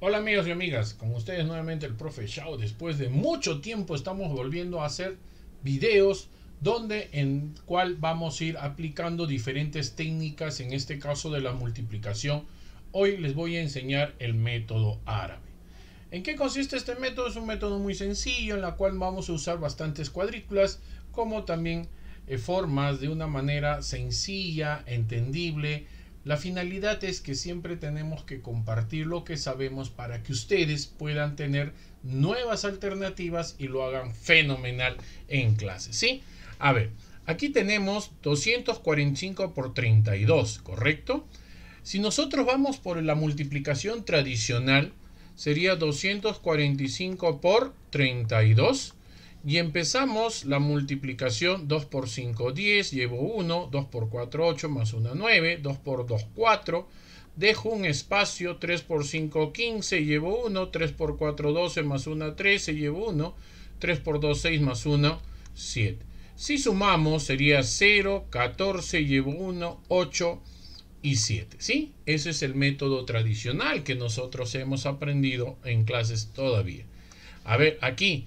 Hola amigos y amigas, con ustedes nuevamente el profe Chao. Después de mucho tiempo estamos volviendo a hacer videos donde en cual vamos a ir aplicando diferentes técnicas, en este caso de la multiplicación. Hoy les voy a enseñar el método árabe. ¿En qué consiste este método? Es un método muy sencillo en la cual vamos a usar bastantes cuadrículas como también eh, formas de una manera sencilla, entendible, la finalidad es que siempre tenemos que compartir lo que sabemos para que ustedes puedan tener nuevas alternativas y lo hagan fenomenal en clase, ¿sí? A ver, aquí tenemos 245 por 32, ¿correcto? Si nosotros vamos por la multiplicación tradicional, sería 245 por 32 y empezamos la multiplicación 2 por 5, 10, llevo 1, 2 por 4, 8, más 1, 9, 2 por 2, 4, dejo un espacio, 3 por 5, 15, llevo 1, 3 por 4, 12, más 1, 13, llevo 1, 3 por 2, 6, más 1, 7. Si sumamos sería 0, 14, llevo 1, 8 y 7, ¿sí? Ese es el método tradicional que nosotros hemos aprendido en clases todavía. A ver, aquí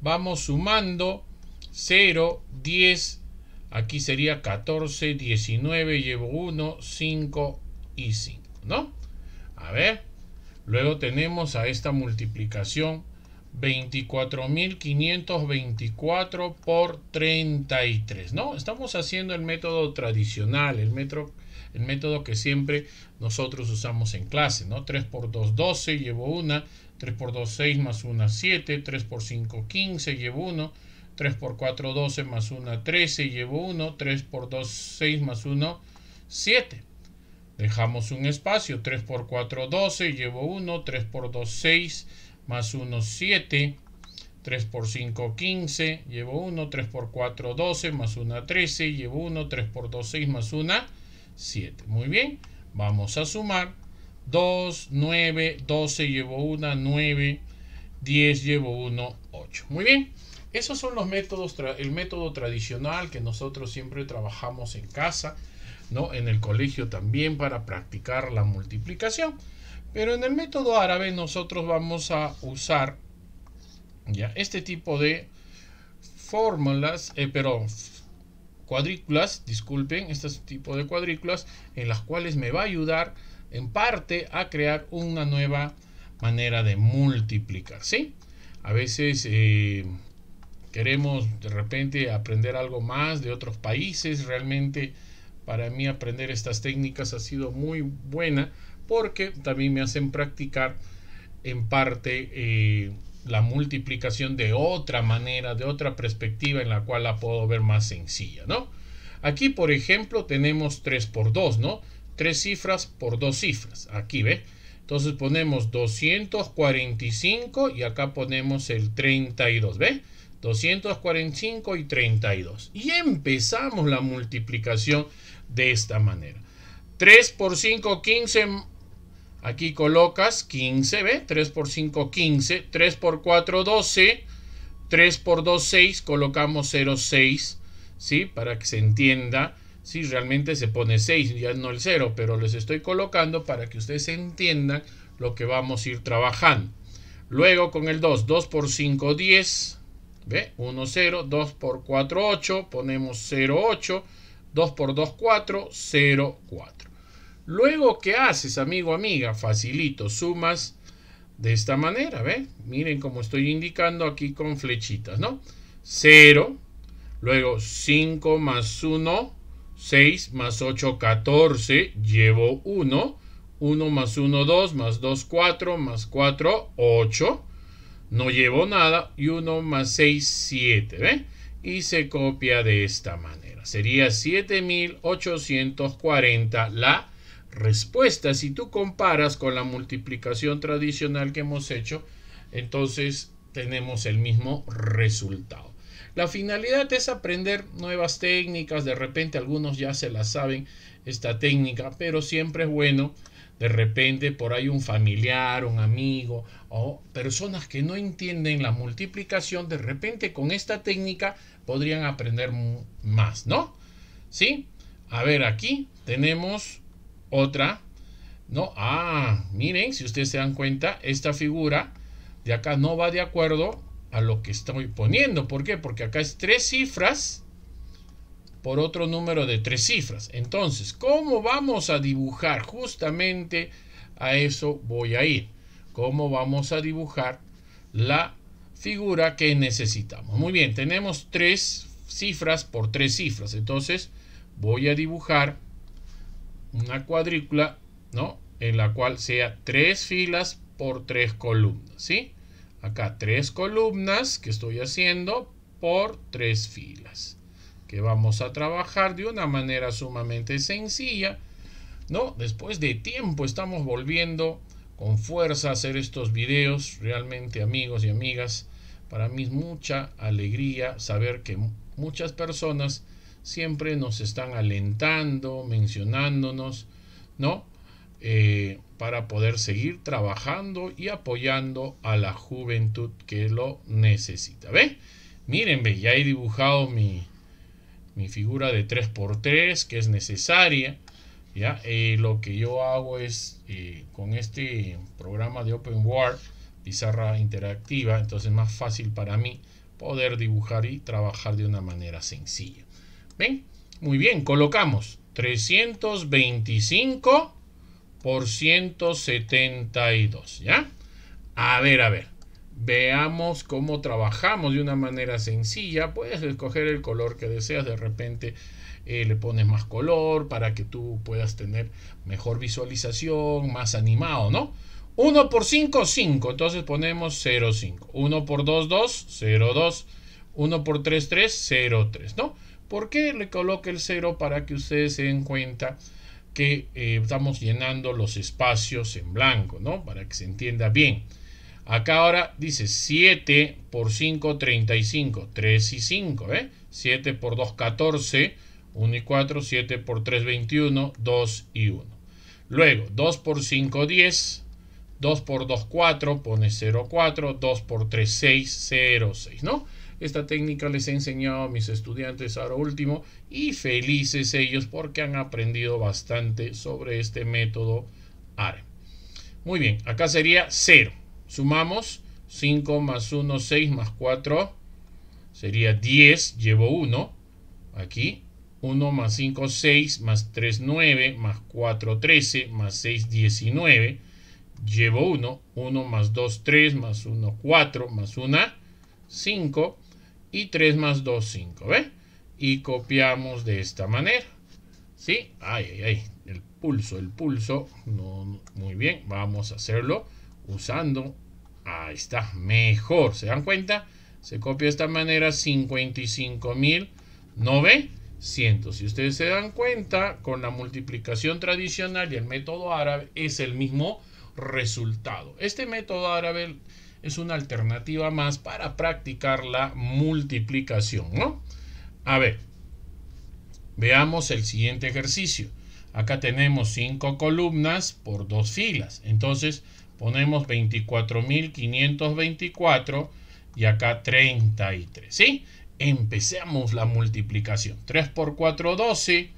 vamos sumando 0, 10, aquí sería 14, 19, llevo 1, 5 y 5, ¿no? A ver, luego tenemos a esta multiplicación 24.524 por 33, ¿no? Estamos haciendo el método tradicional, el método el método que siempre nosotros usamos en clase, ¿no? 3 por 2, 12, llevo 1 3 por 2, 6 más 1, 7, 3 por 5, 15, llevo 1, 3 por 4, 12 más 1, 13, llevo 1, 3 por 2, 6 más 1, 7. Dejamos un espacio, 3 por 4, 12, llevo 1, 3 por 2, 6 más 1, 7, 3 por 5, 15, llevo 1, 3 por 4, 12, más 1, 13, llevo 1, 3 por 2, 6, más 1, 7. Muy bien, vamos a sumar. 2, 9, 12 llevo 1, 9, 10 llevo 1, 8. Muy bien, esos son los métodos, el método tradicional que nosotros siempre trabajamos en casa, ¿no? en el colegio también para practicar la multiplicación. Pero en el método árabe nosotros vamos a usar ya este tipo de fórmulas, eh, pero cuadrículas, disculpen, este tipo de cuadrículas en las cuales me va a ayudar en parte a crear una nueva manera de multiplicar, ¿sí? A veces eh, queremos de repente aprender algo más de otros países, realmente para mí aprender estas técnicas ha sido muy buena porque también me hacen practicar en parte eh, la multiplicación de otra manera, de otra perspectiva en la cual la puedo ver más sencilla, ¿no? Aquí, por ejemplo, tenemos 3 por 2, ¿no? Tres cifras por dos cifras. Aquí, ¿ve? Entonces ponemos 245 y acá ponemos el 32, ¿ve? 245 y 32. Y empezamos la multiplicación de esta manera. 3 por 5, 15 Aquí colocas 15, ¿ve? 3 por 5, 15. 3 por 4, 12. 3 por 2, 6. Colocamos 0, 6. ¿Sí? Para que se entienda. Si realmente se pone 6, ya no el 0, pero les estoy colocando para que ustedes entiendan lo que vamos a ir trabajando. Luego con el 2, 2 por 5, 10. ¿Ve? 1, 0. 2 por 4, 8. Ponemos 0, 8. 2 por 2, 4. 0, 4. Luego, ¿qué haces, amigo, amiga? Facilito, sumas de esta manera, ¿ve? Miren cómo estoy indicando aquí con flechitas, ¿no? 0, luego 5 más 1, 6 más 8, 14, llevo 1, 1 más 1, 2, más 2, 4, más 4, 8, no llevo nada, y 1 más 6, 7, ¿ve? Y se copia de esta manera. Sería 7840 la respuesta. Si tú comparas con la multiplicación tradicional que hemos hecho, entonces tenemos el mismo resultado. La finalidad es aprender nuevas técnicas, de repente algunos ya se las saben esta técnica, pero siempre es bueno de repente por ahí un familiar, un amigo o personas que no entienden la multiplicación, de repente con esta técnica podrían aprender más, ¿no? ¿Sí? A ver, aquí tenemos otra, ¿no? Ah, miren, si ustedes se dan cuenta, esta figura de acá no va de acuerdo a lo que estoy poniendo. ¿Por qué? Porque acá es tres cifras por otro número de tres cifras. Entonces, ¿cómo vamos a dibujar? Justamente a eso voy a ir. ¿Cómo vamos a dibujar la figura que necesitamos? Muy bien, tenemos tres cifras por tres cifras. Entonces, voy a dibujar una cuadrícula, ¿no? En la cual sea tres filas por tres columnas, ¿sí? Acá tres columnas que estoy haciendo por tres filas. Que vamos a trabajar de una manera sumamente sencilla, ¿no? Después de tiempo estamos volviendo con fuerza a hacer estos videos. Realmente, amigos y amigas, para mí es mucha alegría saber que muchas personas siempre nos están alentando, mencionándonos, ¿no? Eh, para poder seguir trabajando y apoyando a la juventud que lo necesita. ¿Ve? Miren, ve, ya he dibujado mi, figura de 3x3 que es necesaria. ¿ya? Eh, lo que yo hago es eh, con este programa de Open Word, pizarra interactiva, entonces es más fácil para mí poder dibujar y trabajar de una manera sencilla. ¿Ven? Muy bien, colocamos 325 por 172, ¿ya? A ver, a ver. Veamos cómo trabajamos de una manera sencilla. Puedes escoger el color que deseas. De repente eh, le pones más color para que tú puedas tener mejor visualización, más animado, ¿no? 1 por 5, 5. Entonces ponemos 0, 5. 1 por 2, 2, 0, 2. 1 por 3, 3, 0, 3, ¿no? ¿Por qué le coloca el 0? para que ustedes se den cuenta que eh, estamos llenando los espacios en blanco, ¿no? Para que se entienda bien. Acá ahora dice 7 por 5, 35, 3 y 5, ¿eh? 7 por 2, 14, 1 y 4, 7 por 3, 21, 2 y 1. Luego, 2 por 5, 10, 2 por 2, 4, pone 0, 4, 2 por 3, 6, 0, 6, ¿no? Esta técnica les he enseñado a mis estudiantes ahora último y felices ellos porque han aprendido bastante sobre este método e. Muy bien, acá sería 0. Sumamos 5 más 1, 6 más 4 sería 10, llevo 1 aquí. 1 más 5, 6, más 3, 9, más 4, 13, más 6, 19. Llevo 1, 1 más 2, 3, más 1, 4, más 1, 5 y 3 más 2, 5, ¿ve? Y copiamos de esta manera, ¿sí? Ay, ay, ay, el pulso, el pulso, no, muy bien, vamos a hacerlo usando, ahí está, mejor, ¿se dan cuenta? Se copia de esta manera 55.900. Si ustedes se dan cuenta, con la multiplicación tradicional y el método árabe es el mismo resultado. Este método árabe es una alternativa más para practicar la multiplicación, ¿no? A ver, veamos el siguiente ejercicio. Acá tenemos 5 columnas por 2 filas. Entonces ponemos 24.524 y acá 33, ¿sí? Empecemos la multiplicación. 3 por 4, 12.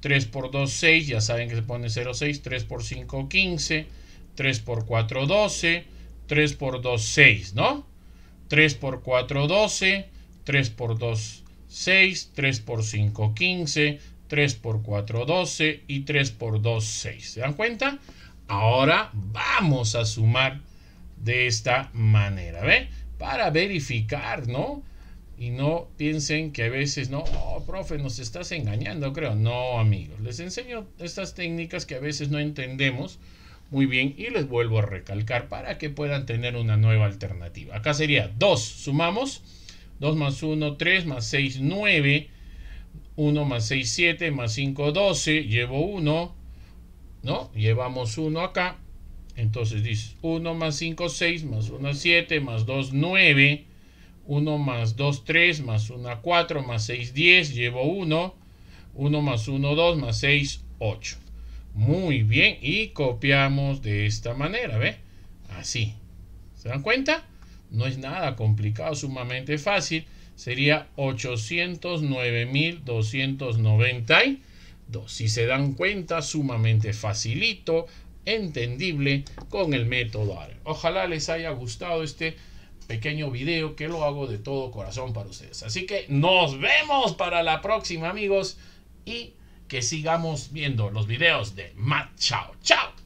3 por 2, 6. Ya saben que se pone 0, 6. 3 por 5, 15. 3 por 4, 12. 3 por 2, 6, ¿no? 3 por 4, 12. 3 por 2, 6. 3 por 5, 15. 3 por 4, 12. Y 3 por 2, 6. ¿Se dan cuenta? Ahora vamos a sumar de esta manera, ¿ve? Para verificar, ¿no? Y no piensen que a veces, no, oh, profe, nos estás engañando, creo. No, amigos, les enseño estas técnicas que a veces no entendemos muy bien, y les vuelvo a recalcar para que puedan tener una nueva alternativa. Acá sería 2, sumamos 2 más 1, 3 más 6, 9. 1 más 6, 7 más 5, 12. Llevo 1, ¿no? Llevamos 1 acá. Entonces dice 1 más 5, 6 más 1, 7 más 2, 9. 1 más 2, 3 más 1, 4 más 6, 10. Llevo 1. 1 más 1, 2 más 6, 8. Muy bien, y copiamos de esta manera, ¿ve? Así. ¿Se dan cuenta? No es nada complicado, sumamente fácil. Sería 809.292. Si se dan cuenta, sumamente facilito, entendible con el método ARE. Ojalá les haya gustado este pequeño video que lo hago de todo corazón para ustedes. Así que nos vemos para la próxima, amigos. Y que sigamos viendo los videos de Matt Chao. Chao.